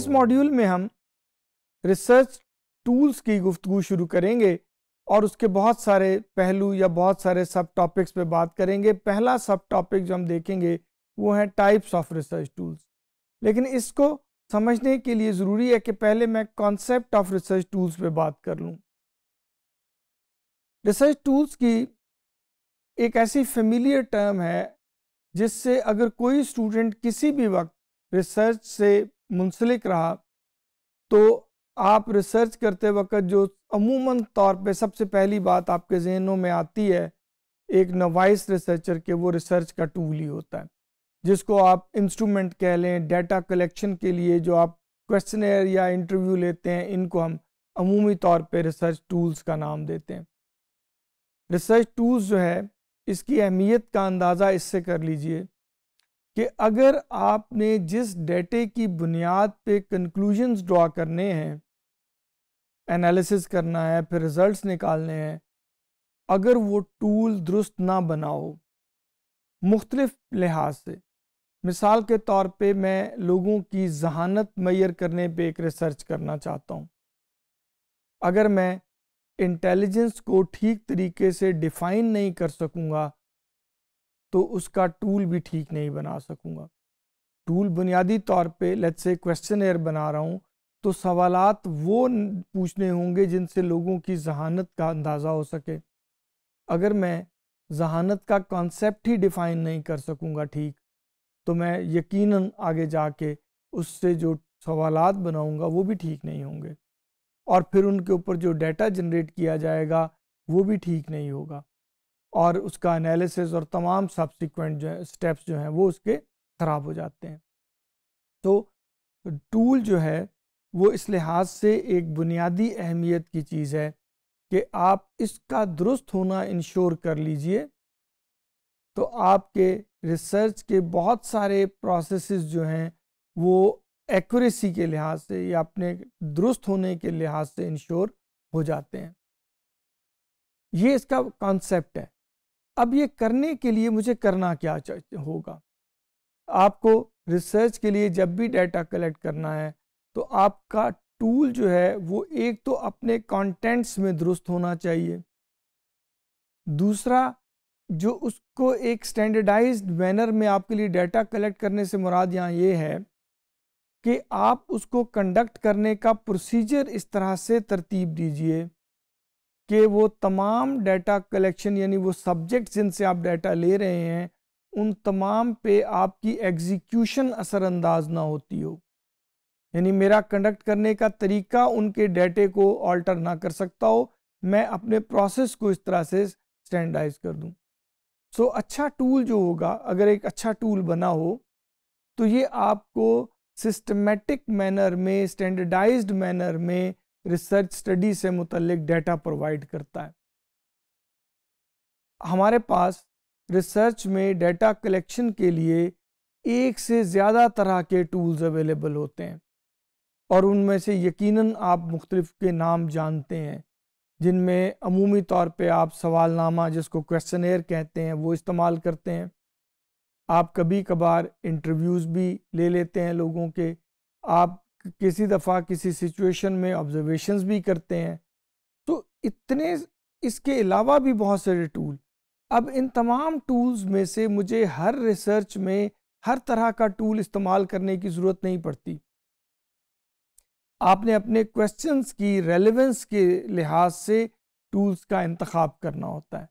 इस मॉड्यूल में हम रिसर्च टूल्स की गुफ्तु शुरू करेंगे और उसके बहुत सारे पहलू या बहुत सारे सब टॉपिक्स पे बात करेंगे पहला सब टॉपिक जो हम देखेंगे वो है टाइप्स ऑफ रिसर्च टूल्स लेकिन इसको समझने के लिए ज़रूरी है कि पहले मैं कॉन्सेप्ट ऑफ रिसर्च टूल्स पे बात कर लूँ रिसर्च टूल्स की एक ऐसी फेमिलियर टर्म है जिससे अगर कोई स्टूडेंट किसी भी वक्त रिसर्च से मुंसलिक रहा तो आप रिसर्च करते वक्त जो अमूमन तौर पे सबसे पहली बात आपके जहनों में आती है एक नवाइस रिसर्चर के वो रिसर्च का टूल ही होता है जिसको आप इंस्ट्रूमेंट कह लें डेटा कलेक्शन के लिए जो आप क्वेश्चनर या इंटरव्यू लेते हैं इनको हम अमूमी तौर पे रिसर्च टूल्स का नाम देते हैं रिसर्च टूल्स जो है इसकी अहमियत का अंदाज़ा इससे कर लीजिए कि अगर आपने जिस डेटे की बुनियाद पे कंक्लूजन्स ड्रा करने हैं एनालिसिस करना है फिर रिजल्ट्स निकालने हैं अगर वो टूल दुरुस्त ना बनाओ मुख्तलफ लिहाज से मिसाल के तौर पे मैं लोगों की जहानत मैयर करने पे एक रिसर्च करना चाहता हूँ अगर मैं इंटेलिजेंस को ठीक तरीके से डिफ़ाइन नहीं कर सकूँगा तो उसका टूल भी ठीक नहीं बना सकूँगा टूल बुनियादी तौर पे लेट्स से क्वेश्चन एयर बना रहा हूँ तो सवालत वो पूछने होंगे जिनसे लोगों की जहानत का अंदाज़ा हो सके अगर मैं जहानत का कॉन्सेप्ट ही डिफ़ाइन नहीं कर सकूँगा ठीक तो मैं यकीनन आगे जाके उससे जो सवाल बनाऊँगा वो भी ठीक नहीं होंगे और फिर उनके ऊपर जो डाटा जनरेट किया जाएगा वो भी ठीक नहीं होगा और उसका एनालिसिस और तमाम सब्सिक्वेंट जो है स्टेप्स जो हैं वो उसके ख़राब हो जाते हैं तो टूल जो है वो इस लिहाज से एक बुनियादी अहमियत की चीज़ है कि आप इसका दुरुस्त होना इंश्योर कर लीजिए तो आपके रिसर्च के बहुत सारे प्रोसेसेस जो हैं वो एक्यूरेसी के लिहाज से या अपने दुरुस्त होने के लिहाज से इंश्योर हो जाते हैं ये इसका कॉन्सेप्ट है अब ये करने के लिए मुझे करना क्या होगा आपको रिसर्च के लिए जब भी डाटा कलेक्ट करना है तो आपका टूल जो है वो एक तो अपने कंटेंट्स में दुरुस्त होना चाहिए दूसरा जो उसको एक स्टैंडर्डाइज्ड मैनर में आपके लिए डाटा कलेक्ट करने से मुराद यहाँ ये है कि आप उसको कंडक्ट करने का प्रोसीजर इस तरह से तरतीब दीजिए कि वो तमाम डाटा कलेक्शन यानी वो सब्जेक्ट जिनसे आप डाटा ले रहे हैं उन तमाम पे आपकी एग्जीक्यूशन असरअंदाज ना होती हो यानी मेरा कंडक्ट करने का तरीका उनके डाटे को ऑल्टर ना कर सकता हो मैं अपने प्रोसेस को इस तरह से स्टैंडाइज कर दूं सो so, अच्छा टूल जो होगा अगर एक अच्छा टूल बना हो तो ये आपको सिस्टमेटिक मैनर में स्टैंडर्डाइज्ड मैनर में रिसर्च स्टडी से मुतलक डेटा प्रोवाइड करता है हमारे पास रिसर्च में डेटा कलेक्शन के लिए एक से ज़्यादा तरह के टूल्स अवेलेबल होते हैं और उनमें से यकीनन आप मुख्तलिफ़ के नाम जानते हैं जिनमें अमूमी तौर पे आप सवालनामा जिसको क्वेश्चनर कहते हैं वो इस्तेमाल करते हैं आप कभी कभार इंटरव्यूज़ भी ले लेते हैं लोगों के आप किसी दफ़ा किसी सिचुएशन में ऑब्जर्वेशंस भी करते हैं तो इतने इसके अलावा भी बहुत सारे टूल अब इन तमाम टूल्स में से मुझे हर रिसर्च में हर तरह का टूल इस्तेमाल करने की ज़रूरत नहीं पड़ती आपने अपने क्वेश्चंस की रेलेवेंस के लिहाज से टूल्स का इंतखब करना होता है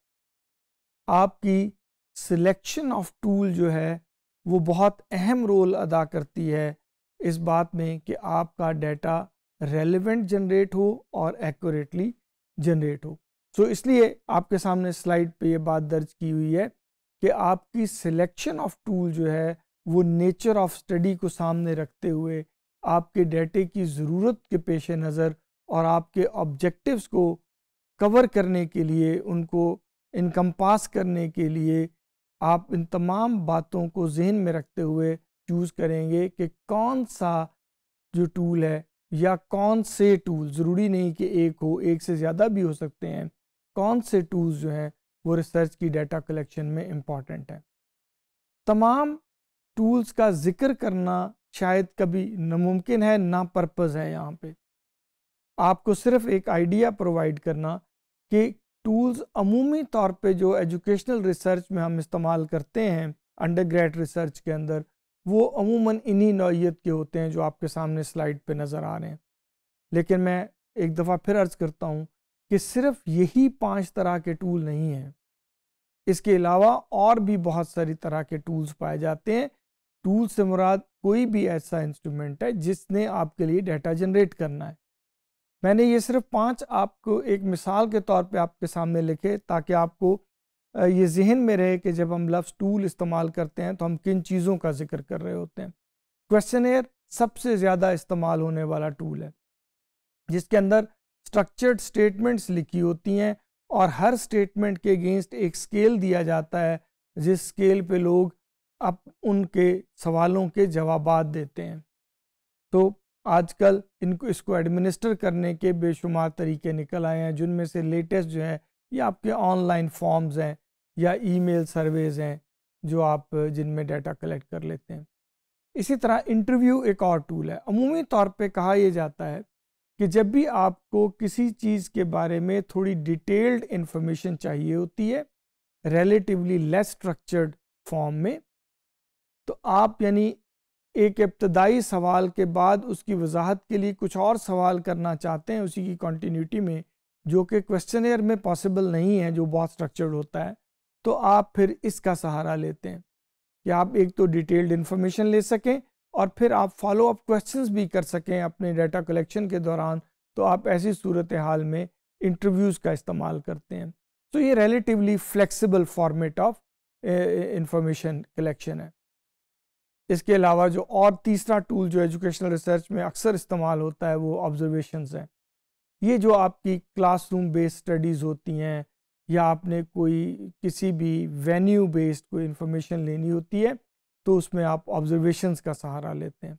आपकी सिलेक्शन ऑफ टूल जो है वो बहुत अहम रोल अदा करती है इस बात में कि आपका डाटा रेलिवेंट जनरेट हो और एक्यूरेटली जनरेट हो सो so, इसलिए आपके सामने स्लाइड पे ये बात दर्ज की हुई है कि आपकी सिलेक्शन ऑफ टूल जो है वो नेचर ऑफ स्टडी को सामने रखते हुए आपके डेटे की ज़रूरत के पेश नज़र और आपके ऑब्जेक्टिव्स को कवर करने के लिए उनको इनकम्पास करने के लिए आप इन तमाम बातों को जहन में रखते हुए चूज़ करेंगे कि कौन सा जो टूल है या कौन से टूल ज़रूरी नहीं कि एक हो एक से ज़्यादा भी हो सकते हैं कौन से टूल्स जो हैं वो रिसर्च की डाटा कलेक्शन में इम्पॉर्टेंट हैं तमाम टूल्स का जिक्र करना शायद कभी नामुमकिन है ना पर्पज़ है यहाँ पे आपको सिर्फ एक आइडिया प्रोवाइड करना कि टूल्स अमूमी तौर पे जो एजुकेशनल रिसर्च में हम इस्तेमाल करते हैं अंडर रिसर्च के अंदर वो अमूमन इन्हीं नौीयत के होते हैं जो आपके सामने स्लाइड पे नज़र आ रहे हैं लेकिन मैं एक दफ़ा फिर अर्ज़ करता हूँ कि सिर्फ यही पांच तरह के टूल नहीं हैं इसके अलावा और भी बहुत सारी तरह के टूल्स पाए जाते हैं टूल से मुराद कोई भी ऐसा इंस्ट्रूमेंट है जिसने आपके लिए डाटा जनरेट करना है मैंने ये सिर्फ पांच आपको एक मिसाल के तौर पे आपके सामने लिखे ताकि आपको ये जहन में रहे कि जब हम लफ्ज़ टूल इस्तेमाल करते हैं तो हम किन चीज़ों का जिक्र कर रहे होते हैं क्वेश्चन सबसे ज़्यादा इस्तेमाल होने वाला टूल है जिसके अंदर स्ट्रक्चर्ड स्टेटमेंट्स लिखी होती हैं और हर स्टेटमेंट के अगेंस्ट एक स्केल दिया जाता है जिस स्केल पे लोग अब उनके सवालों के जवाब देते हैं तो आजकल इनको इसको एडमिनिस्टर करने के बेशुमार तरीके निकल आए हैं जिनमें से लेटेस्ट जो है या आपके ऑनलाइन फॉर्म्स हैं या ईमेल सर्वेज हैं जो आप जिनमें डाटा कलेक्ट कर लेते हैं इसी तरह इंटरव्यू एक और टूल है अमूमी तौर पे कहा यह जाता है कि जब भी आपको किसी चीज़ के बारे में थोड़ी डिटेल्ड इन्फॉर्मेशन चाहिए होती है रिलेटिवली लेस स्ट्रक्चर्ड फॉर्म में तो आप यानी एक इब्तदाई सवाल के बाद उसकी वजाहत के लिए कुछ और सवाल करना चाहते हैं उसी की कॉन्टीन्यूटी में जो कि क्वेश्चन एयर में पॉसिबल नहीं है जो बहुत स्ट्रक्चर्ड होता है तो आप फिर इसका सहारा लेते हैं कि आप एक तो डिटेल्ड इन्फॉर्मेशन ले सकें और फिर आप फॉलो अप क्वेश्चंस भी कर सकें अपने डाटा कलेक्शन के दौरान तो आप ऐसी सूरत हाल में इंटरव्यूज़ का इस्तेमाल करते हैं तो ये relatively flexible format of information collection है इसके अलावा जो और तीसरा टूल जो एजुकेशनल रिसर्च में अक्सर इस्तेमाल होता है वो ऑब्जर्वेशन हैं ये जो आपकी क्लासरूम बेस्ड स्टडीज़ होती हैं या आपने कोई किसी भी वेन्यू बेस्ड कोई इन्फॉर्मेशन लेनी होती है तो उसमें आप ऑब्जर्वेशंस का सहारा लेते हैं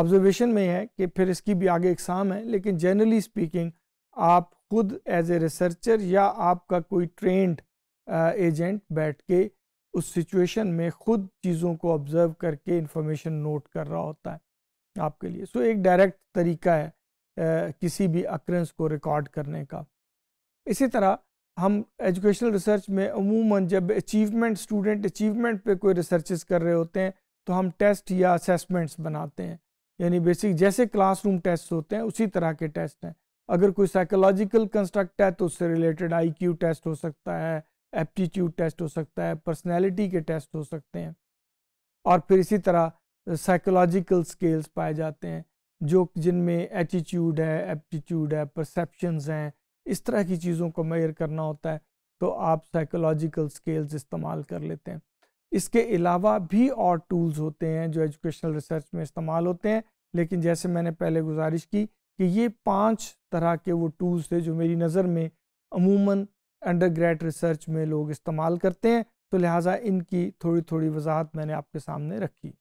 ऑब्जर्वेशन में है कि फिर इसकी भी आगे एग्ज़ाम है लेकिन जनरली स्पीकिंग आप खुद एज ए रिसर्चर या आपका कोई ट्रेंड एजेंट बैठ के उस सिचुएशन में खुद चीज़ों को ऑब्ज़र्व करके इन्फॉर्मेशन नोट कर रहा होता है आपके लिए सो so, एक डायरेक्ट तरीका है किसी भी अक्रेंस को रिकॉर्ड करने का इसी तरह हम एजुकेशनल रिसर्च में अमूमन जब अचीवमेंट स्टूडेंट अचीवमेंट पे कोई रिसर्चेस कर रहे होते हैं तो हम टेस्ट या असेसमेंट्स बनाते हैं यानी बेसिक जैसे क्लासरूम टेस्ट होते हैं उसी तरह के टेस्ट हैं अगर कोई साइकोलॉजिकल कंस्ट्रक्ट है तो उससे रिलेटेड आईक्यू टेस्ट हो सकता है एप्टीट्यूड टेस्ट हो सकता है पर्सनैलिटी के टेस्ट हो सकते हैं और फिर इसी तरह साइकोलॉजिकल स्केल्स पाए जाते हैं जो जिनमें एटीट्यूड है एप्टीट्यूड है परसेप्शंस हैं इस तरह की चीज़ों को मेयर करना होता है तो आप साइकोलॉजिकल स्केल्स इस्तेमाल कर लेते हैं इसके अलावा भी और टूल्स होते हैं जो एजुकेशनल रिसर्च में इस्तेमाल होते हैं लेकिन जैसे मैंने पहले गुजारिश की कि ये पांच तरह के वो टूल्स थे जो मेरी नज़र में अमूमन अंडरग्रेड रिसर्च में लोग इस्तेमाल करते हैं तो लिहाजा इनकी थोड़ी थोड़ी वजाहत मैंने आपके सामने रखी